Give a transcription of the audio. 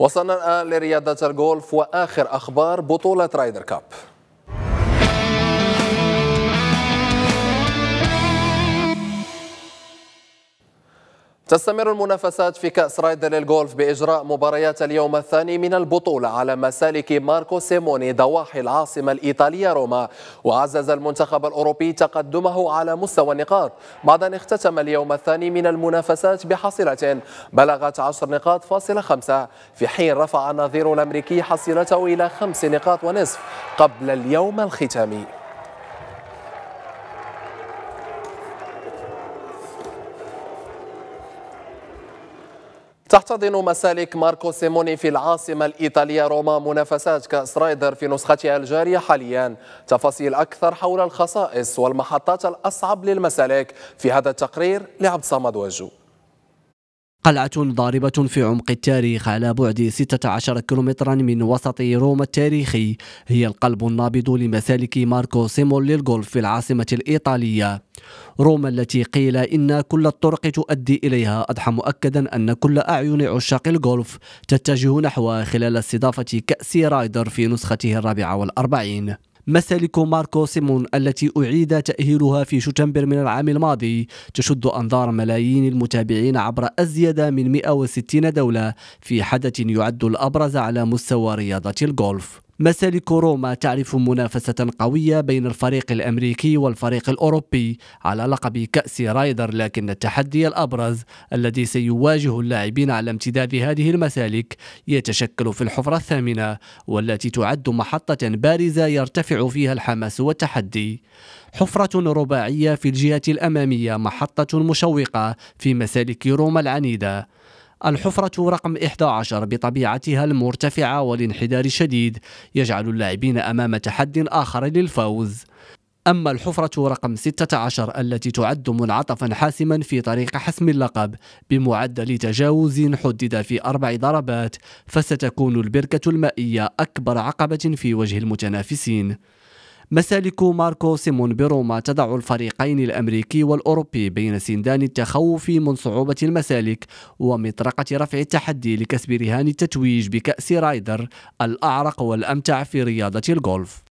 وصلنا الآن لرياضة الغولف وآخر أخبار بطولة رايدر كاب تستمر المنافسات في كأس رايدر للغولف بإجراء مباريات اليوم الثاني من البطولة على مسالك ماركو سيموني ضواحي العاصمة الإيطالية روما وعزز المنتخب الأوروبي تقدمه على مستوى النقاط بعد أن اختتم اليوم الثاني من المنافسات بحصيلة بلغت 10 نقاط فاصلة خمسة في حين رفع النظير الأمريكي حصيلته إلى خمس نقاط ونصف قبل اليوم الختامي تحتضن مسالك ماركو سيموني في العاصمة الإيطالية روما منافسات كأس رايدر في نسختها الجارية حاليا تفاصيل أكثر حول الخصائص والمحطات الأصعب للمسالك في هذا التقرير لعبد صمد وجو قلعة ضاربة في عمق التاريخ على بعد 16 كيلومترا من وسط روما التاريخي هي القلب النابض لمسالك ماركو سيمول للغولف في العاصمة الإيطالية روما التي قيل إن كل الطرق تؤدي إليها أضحى مؤكدا أن كل أعين عشاق الغولف تتجه نحوها خلال استضافة كأس رايدر في نسخته الرابعة والأربعين مسالك ماركو سيمون التي أعيد تأهيلها في شتنبر من العام الماضي تشد أنظار ملايين المتابعين عبر أزيد من 160 دولة في حدث يعد الأبرز على مستوى رياضة الجولف مسالك روما تعرف منافسة قوية بين الفريق الأمريكي والفريق الأوروبي على لقب كأس رايدر لكن التحدي الأبرز الذي سيواجه اللاعبين على امتداد هذه المسالك يتشكل في الحفرة الثامنة والتي تعد محطة بارزة يرتفع فيها الحماس والتحدي حفرة رباعية في الجهة الأمامية محطة مشوقة في مسالك روما العنيدة الحفرة رقم 11 بطبيعتها المرتفعة والانحدار الشديد يجعل اللاعبين أمام تحد آخر للفوز أما الحفرة رقم 16 التي تعد منعطفا حاسما في طريق حسم اللقب بمعدل تجاوز حدد في أربع ضربات فستكون البركة المائية أكبر عقبة في وجه المتنافسين مسالك ماركو سيمون بروما تضع الفريقين الأمريكي والأوروبي بين سندان التخوف من صعوبة المسالك ومطرقة رفع التحدي لكسب رهان التتويج بكأس رايدر الأعرق والأمتع في رياضة الغولف